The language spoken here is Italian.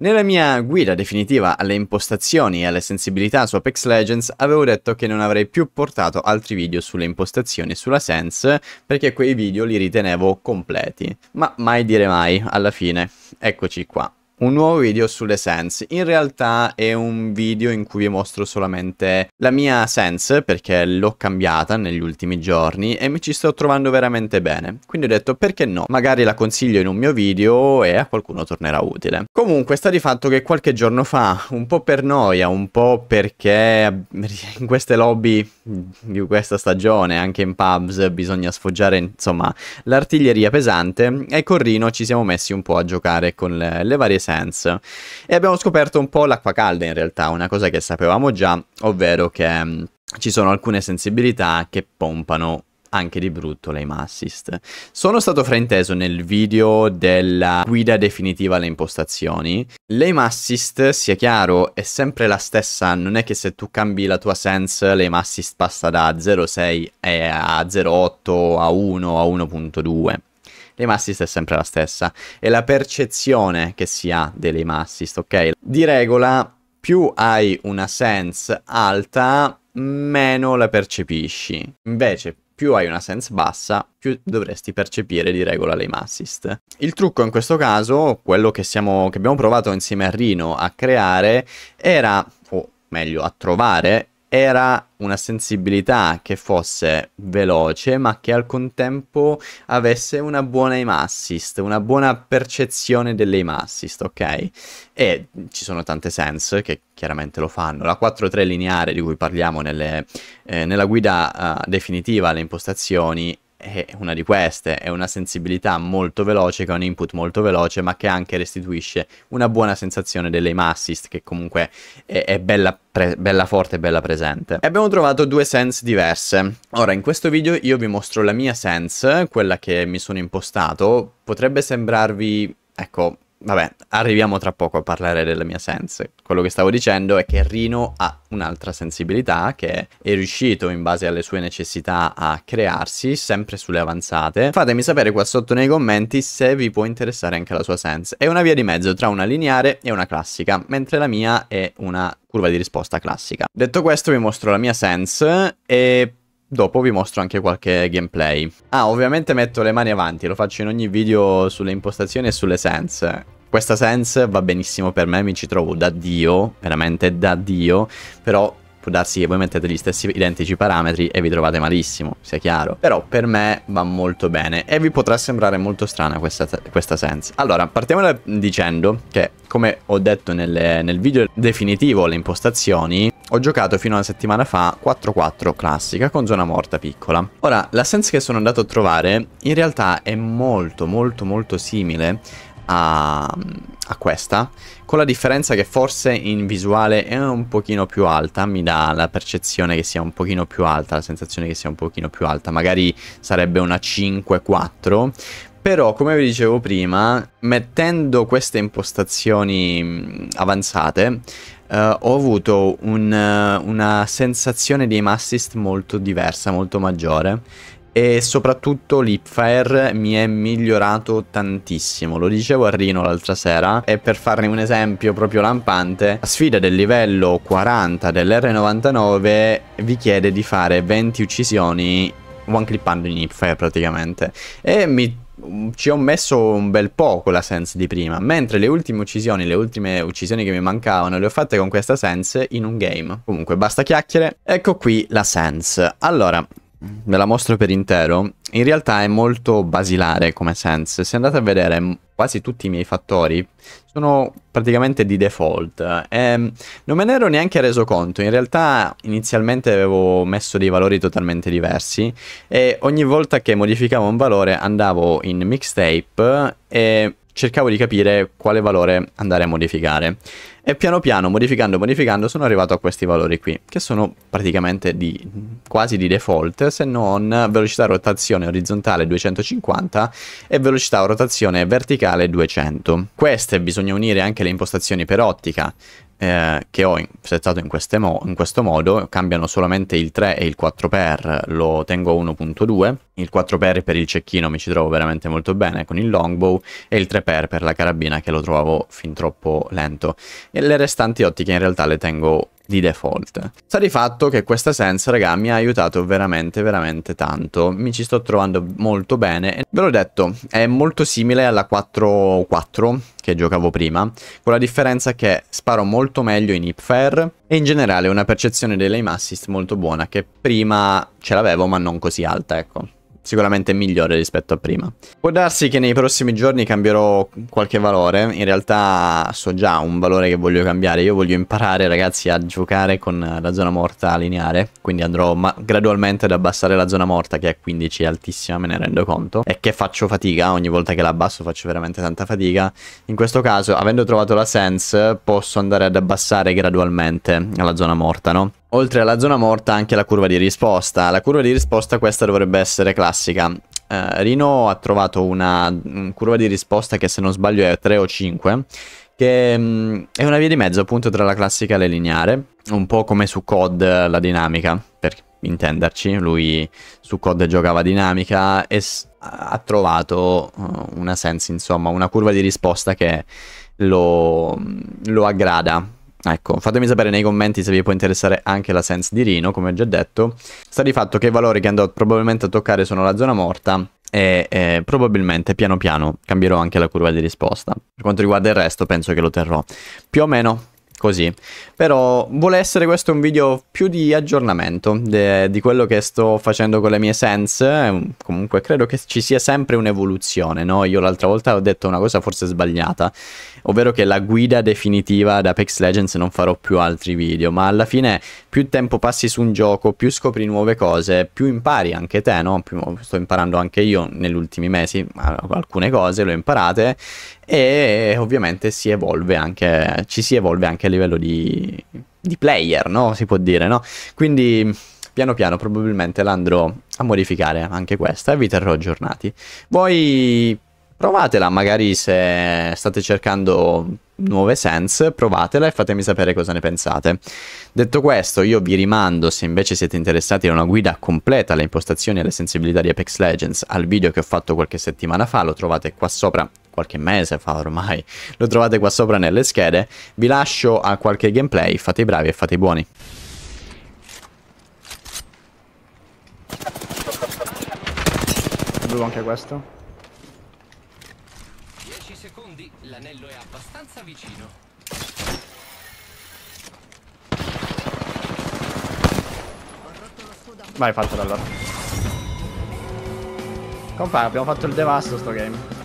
Nella mia guida definitiva alle impostazioni e alle sensibilità su Apex Legends avevo detto che non avrei più portato altri video sulle impostazioni e sulla Sense perché quei video li ritenevo completi, ma mai dire mai, alla fine, eccoci qua un nuovo video sulle Sense. In realtà è un video in cui vi mostro solamente la mia Sense perché l'ho cambiata negli ultimi giorni e mi ci sto trovando veramente bene. Quindi ho detto perché no, magari la consiglio in un mio video e a qualcuno tornerà utile. Comunque sta di fatto che qualche giorno fa, un po' per noia, un po' perché in queste lobby di questa stagione, anche in pubs, bisogna sfoggiare insomma l'artiglieria pesante e con Rino ci siamo messi un po' a giocare con le, le varie Sense Sense. E abbiamo scoperto un po' l'acqua calda in realtà, una cosa che sapevamo già, ovvero che mm, ci sono alcune sensibilità che pompano anche di brutto l'aim assist. Sono stato frainteso nel video della guida definitiva alle impostazioni. L'aim assist, sia chiaro, è sempre la stessa, non è che se tu cambi la tua sense l'aim assist passa da 0.6 eh, a 0.8 a 1 a 1.2 l'aim assist è sempre la stessa, è la percezione che si ha dell'aim assist, ok? Di regola più hai una sense alta, meno la percepisci. Invece più hai una sense bassa, più dovresti percepire di regola l'aim assist. Il trucco in questo caso, quello che, siamo, che abbiamo provato insieme a Rino a creare, era, o meglio a trovare, era una sensibilità che fosse veloce ma che al contempo avesse una buona aim assist, una buona percezione delle aim assist, ok? E ci sono tante sense che chiaramente lo fanno. La 4-3 lineare di cui parliamo nelle, eh, nella guida uh, definitiva alle impostazioni è una di queste, è una sensibilità molto veloce, che ha un input molto veloce, ma che anche restituisce una buona sensazione delle assist, che comunque è, è bella, pre- bella forte e bella presente. E abbiamo trovato due sense diverse. Ora, in questo video io vi mostro la mia sense, quella che mi sono impostato. Potrebbe sembrarvi, ecco, Vabbè, arriviamo tra poco a parlare delle mie sense. Quello che stavo dicendo è che Rino ha un'altra sensibilità che è riuscito in base alle sue necessità a crearsi, sempre sulle avanzate. Fatemi sapere qua sotto nei commenti se vi può interessare anche la sua sense. È una via di mezzo tra una lineare e una classica, mentre la mia è una curva di risposta classica. Detto questo vi mostro la mia sense e Dopo vi mostro anche qualche gameplay. Ah, ovviamente metto le mani avanti, lo faccio in ogni video sulle impostazioni e sulle sense. Questa sense va benissimo per me, mi ci trovo da Dio, veramente da Dio, però può darsi che voi mettete gli stessi identici parametri e vi trovate malissimo, sia chiaro. Però per me va molto bene e vi potrà sembrare molto strana questa, questa sense. Allora, partiamo dicendo che, come ho detto nelle, nel video definitivo, le impostazioni, ho giocato fino a una settimana fa 4-4 classica con zona morta piccola. Ora, la sense che sono andato a trovare in realtà è molto molto molto simile a, a, questa, con la differenza che forse in visuale è un pochino più alta, mi dà la percezione che sia un pochino più alta, la sensazione che sia un pochino più alta, magari sarebbe una 5-4, però, come vi dicevo prima, mettendo queste impostazioni avanzate, eh, ho avuto un, eh, una sensazione di aim assist molto diversa, molto maggiore. E soprattutto l'Hipfire mi è migliorato tantissimo. Lo dicevo a Rino l'altra sera. E per farne un esempio proprio lampante, la sfida del livello 40 dell'R99 vi chiede di fare 20 uccisioni one clippando in hipfire praticamente. E mi ci ho messo un bel po' con la sense di prima, mentre le ultime uccisioni, le ultime uccisioni che mi mancavano le ho fatte con questa sense in un game. Comunque basta chiacchiere, ecco qui la sense. Allora, ve la mostro per intero, in realtà è molto basilare come sense. Se andate a vedere quasi tutti i miei fattori, sono praticamente di default. E ehm, non me ne ero neanche reso conto, in realtà inizialmente avevo messo dei valori totalmente diversi e ogni volta che modificavo un valore andavo in mixtape e cercavo di capire quale valore andare a modificare. E piano piano, modificando, modificando, sono arrivato a questi valori qui, che sono praticamente di, quasi di default, se non velocità rotazione orizzontale 250 e velocità rotazione verticale 200. Queste bisogna unire anche le impostazioni per ottica, eh, che ho settato in, mo in questo modo, cambiano solamente il 3 e il 4x, lo tengo a 1.2, il 4x per il cecchino mi ci trovo veramente molto bene con il longbow e il 3x per la carabina che lo trovavo fin troppo lento. E le restanti ottiche in realtà le tengo di default. Sa di fatto che questa sense, raga, mi ha aiutato veramente, veramente tanto. Mi ci sto trovando molto bene. ve l'ho detto, è molto simile alla 4-4 che giocavo prima, con la differenza che sparo molto meglio in hipfire e in generale una percezione dei lame assist molto buona che prima ce l'avevo ma non così alta, ecco sicuramente migliore rispetto a prima. Può darsi che nei prossimi giorni cambierò qualche valore, in realtà so già un valore che voglio cambiare, io voglio imparare ragazzi a giocare con la zona morta lineare, quindi andrò gradualmente ad abbassare la zona morta che è 15 è altissima me ne rendo conto e che faccio fatica, ogni volta che la abbasso faccio veramente tanta fatica, in questo caso avendo trovato la sense posso andare ad abbassare gradualmente la zona morta no? Oltre alla zona morta anche la curva di risposta. La curva di risposta questa dovrebbe essere classica. Eh, Rino ha trovato una, mm, curva di risposta che se non sbaglio è 3 o 5 che mh, mm, è una via di mezzo appunto tra la classica e la lineare, un po' come su COD eh, la dinamica, per intenderci, lui su COD giocava dinamica e ha trovato uh, una sense, insomma, una curva di risposta che lo, mm, lo aggrada, Ah, ecco, fatemi sapere nei commenti se vi può interessare anche la sense di Rino, come ho già detto. Sta di fatto che i valori che andrò probabilmente a toccare sono la zona morta e eh, probabilmente piano piano cambierò anche la curva di risposta. Per quanto riguarda il resto penso che lo terrò più o meno così. Però vuole essere questo un video più di aggiornamento de, di quello che sto facendo con le mie sense. Comunque credo che ci sia sempre un'evoluzione, no? Io l'altra volta ho detto una cosa forse sbagliata, ovvero che la guida definitiva ad Apex Legends non farò più altri video, ma alla fine più tempo passi su un gioco, più scopri nuove cose, più impari anche te, no? sto imparando anche io negli ultimi mesi alcune cose, le ho imparate e ovviamente si evolve anche, ci si evolve anche a livello di, di player, no? Si può dire, no? Quindi piano piano probabilmente la andrò a modificare anche questa e vi terrò aggiornati. Voi provatela magari se state cercando nuove sense, provatela e fatemi sapere cosa ne pensate. Detto questo, io vi rimando, se invece siete interessati a una guida completa alle impostazioni e alle sensibilità di Apex Legends, al video che ho fatto qualche settimana fa, lo trovate qua sopra qualche mese fa ormai, lo trovate qua sopra nelle schede, vi lascio a qualche gameplay, fate i bravi e fate i buoni. Blu anche questo. 10 secondi, l'anello è abbastanza vicino. Vai, fatelo allora. Compare, abbiamo fatto il devasto sto game.